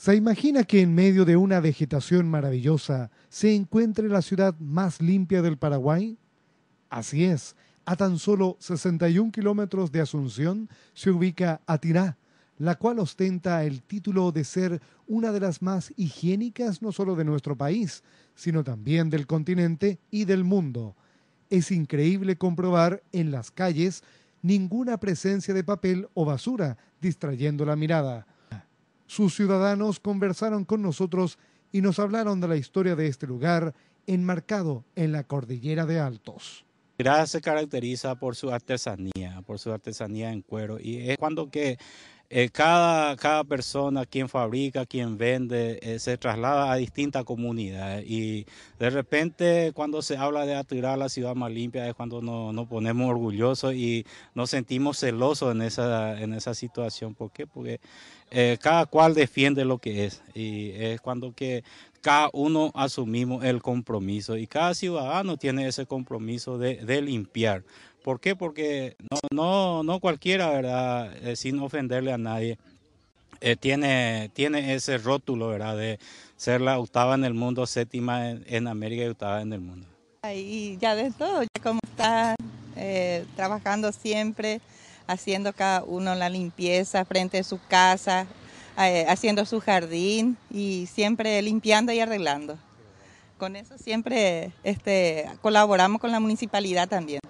¿Se imagina que en medio de una vegetación maravillosa se encuentre la ciudad más limpia del Paraguay? Así es, a tan solo 61 kilómetros de Asunción se ubica Atirá, la cual ostenta el título de ser una de las más higiénicas no solo de nuestro país, sino también del continente y del mundo. Es increíble comprobar en las calles ninguna presencia de papel o basura distrayendo la mirada sus ciudadanos conversaron con nosotros y nos hablaron de la historia de este lugar enmarcado en la cordillera de Altos. Gracias se caracteriza por su artesanía, por su artesanía en cuero y es cuando que eh, cada, persona, quien fabrica, quien vende, eh, se traslada a distintas comunidades y de repente cuando se habla de atirar la ciudad más limpia es cuando nos, ponemos orgullosos y nos sentimos celosos en esa, en situación. ¿Por qué? Porque eh, cada cual defiende lo que es y es cuando cada uno asumimos el compromiso y cada ciudadano tiene ese compromiso de limpiar. ¿Por qué? Porque no, cualquiera, ¿verdad? Eh, sin ofenderle a nadie, eh, tiene, tiene ese rótulo, ¿verdad? De ser la octava en el mundo, séptima en, América y octava en el mundo. Y ya de todo, ya como está eh, trabajando siempre, haciendo cada uno la limpieza frente a su casa, haciendo su jardín y siempre limpiando y arreglando. Con eso siempre este, colaboramos con la municipalidad también.